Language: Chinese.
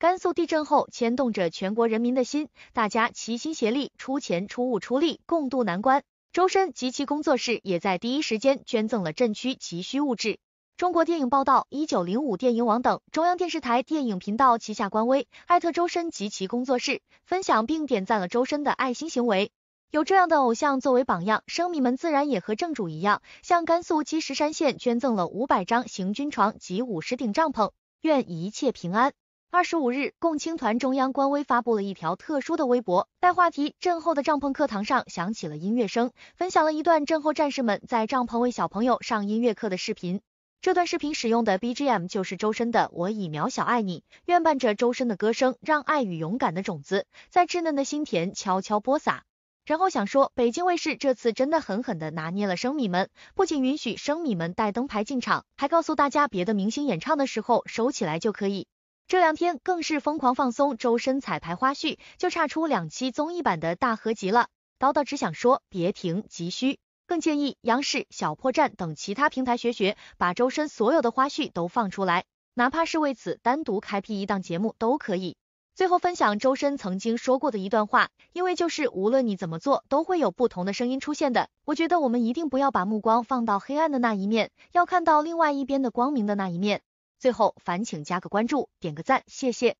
甘肃地震后牵动着全国人民的心，大家齐心协力，出钱出物出力，共度难关。周深及其工作室也在第一时间捐赠了震区急需物质。中国电影报道、一九零五电影网等中央电视台电影频道旗下官微，艾特周深及其工作室，分享并点赞了周深的爱心行为。有这样的偶像作为榜样，生迷们自然也和正主一样，向甘肃积石山县捐赠了五百张行军床及五十顶帐篷。愿一切平安。二十五日，共青团中央官微发布了一条特殊的微博，带话题“震后的帐篷课堂上响起了音乐声”，分享了一段震后战士们在帐篷为小朋友上音乐课的视频。这段视频使用的 BGM 就是周深的《我以渺小爱你》，愿伴着周深的歌声，让爱与勇敢的种子在稚嫩的心田悄悄播撒。然后想说，北京卫视这次真的狠狠的拿捏了生米们，不仅允许生米们带灯牌进场，还告诉大家别的明星演唱的时候收起来就可以。这两天更是疯狂放松，周深彩排花絮就差出两期综艺版的大合集了。叨叨只想说，别停，急需。更建议央视、小破站等其他平台学学，把周深所有的花絮都放出来，哪怕是为此单独开辟一档节目都可以。最后分享周深曾经说过的一段话，因为就是无论你怎么做，都会有不同的声音出现的。我觉得我们一定不要把目光放到黑暗的那一面，要看到另外一边的光明的那一面。最后，烦请加个关注，点个赞，谢谢。